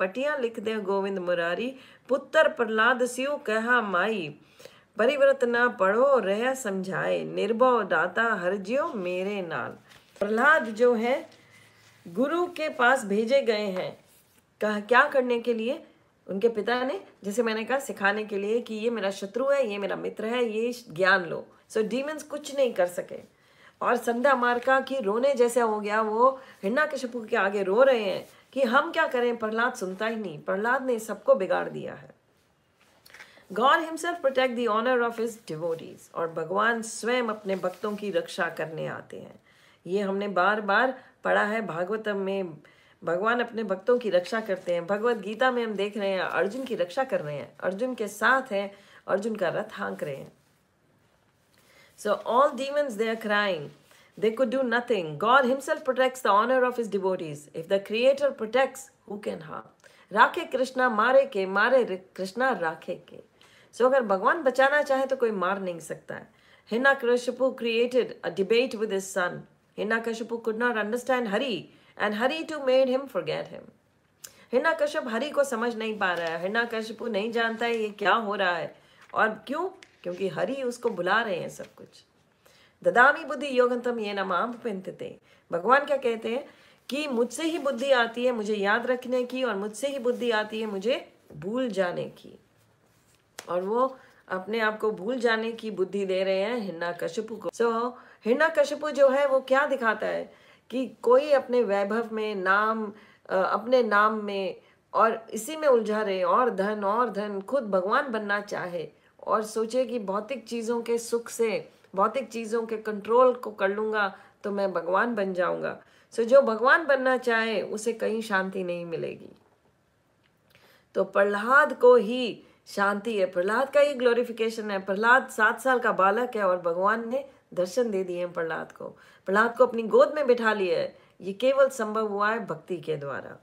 पटिया लिख दे गोविंद मुरारी पुत्र प्रहलाद सिंह कहा माई परिवर्त ना पढ़ो रह समझाए निर्भव दाता हर जियो मेरे नाल प्रहलाद जो है गुरु के पास भेजे गए हैं कह क्या करने के लिए उनके पिता ने जैसे मैंने कहा सिखाने के लिए कि ये मेरा शत्रु है ये मेरा मित्र है ये ज्ञान लो सो so, डीमंस कुछ नहीं कर सके और संध्या मार्का की रोने जैसा हो गया वो हिरणा कश्यपु के आगे रो रहे हैं कि हम क्या करें प्रहलाद सुनता ही नहीं प्रहलाद ने सबको बिगाड़ दिया है God himself protect the honour of his devotees और भगवान स्वयं अपने भक्तों की रक्षा करने आते हैं ये हमने बार बार पढ़ा है भागवतम में भगवान अपने भक्तों की रक्षा करते हैं भगवत गीता में हम देख रहे हैं अर्जुन की रक्षा कर रहे हैं अर्जुन के साथ हैं अर्जुन का रथ हाँक रहे हैं So all demons, they are crying. They could do nothing. God himself protects the honor of his devotees. If the creator protects, who can harm? राखे कृष्णा मारे के मारे कृष्णा राखे के सो so, अगर भगवान बचाना चाहे तो कोई मार नहीं सकता है हिना कश्यपु created a debate with his son हिना कश्यपु could not understand Hari and Hari to made him forget him हिना कश्यप हरी को समझ नहीं पा रहा है हिना कश्यपु नहीं जानता है ये क्या हो रहा है और क्यों क्योंकि हरि उसको बुला रहे हैं सब कुछ ददामी बुद्धि योगंतम ये नमाम पिंतते भगवान क्या कहते हैं कि मुझसे ही बुद्धि आती है मुझे याद रखने की और मुझसे ही बुद्धि आती है मुझे भूल जाने की और वो अपने आप को भूल जाने की बुद्धि दे रहे हैं हिरणा कश्यपु को सो so, हिरणा कश्यपु जो है वो क्या दिखाता है कि कोई अपने वैभव में नाम अपने नाम में और इसी में उलझा रहे और धन और धन खुद भगवान बनना चाहे और सोचे कि भौतिक चीज़ों के सुख से भौतिक चीज़ों के कंट्रोल को कर लूँगा तो मैं भगवान बन जाऊँगा सो so, जो भगवान बनना चाहे उसे कहीं शांति नहीं मिलेगी तो प्रहलाद को ही शांति है प्रहलाद का ही ग्लोरिफिकेशन है प्रहलाद सात साल का बालक है और भगवान ने दर्शन दे दिए हैं प्रहलाद को प्रहलाद को अपनी गोद में बिठा लिया है ये केवल संभव हुआ है भक्ति के द्वारा